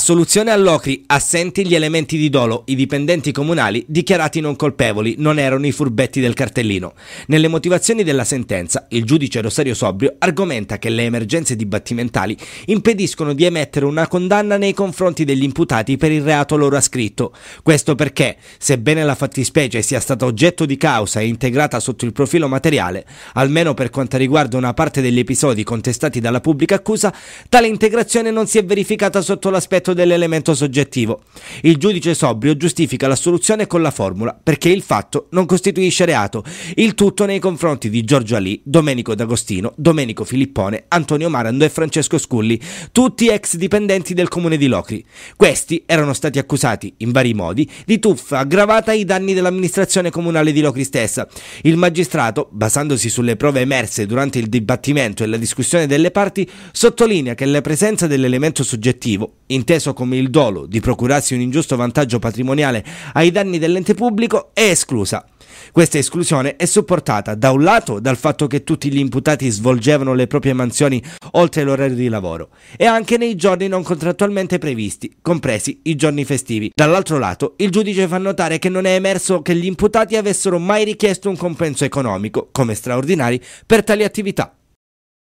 Assoluzione all'Ocri, assenti gli elementi di dolo, i dipendenti comunali dichiarati non colpevoli, non erano i furbetti del cartellino. Nelle motivazioni della sentenza, il giudice Rosario Sobrio argomenta che le emergenze dibattimentali impediscono di emettere una condanna nei confronti degli imputati per il reato loro ascritto. Questo perché, sebbene la fattispecie sia stata oggetto di causa e integrata sotto il profilo materiale, almeno per quanto riguarda una parte degli episodi contestati dalla pubblica accusa, tale integrazione non si è verificata sotto l'aspetto oggetto dell'elemento soggettivo. Il giudice sobrio giustifica l'assoluzione con la formula perché il fatto non costituisce reato, il tutto nei confronti di Giorgio Ali, Domenico D'Agostino, Domenico Filippone, Antonio Marando e Francesco Sculli, tutti ex dipendenti del comune di Locri. Questi erano stati accusati, in vari modi, di tuffa aggravata ai danni dell'amministrazione comunale di Locri stessa. Il magistrato, basandosi sulle prove emerse durante il dibattimento e la discussione delle parti, sottolinea che la presenza dell'elemento soggettivo, inteso inteso come il dolo di procurarsi un ingiusto vantaggio patrimoniale ai danni dell'ente pubblico, è esclusa. Questa esclusione è supportata da un lato dal fatto che tutti gli imputati svolgevano le proprie mansioni oltre l'orario di lavoro e anche nei giorni non contrattualmente previsti, compresi i giorni festivi. Dall'altro lato, il giudice fa notare che non è emerso che gli imputati avessero mai richiesto un compenso economico, come straordinari, per tali attività.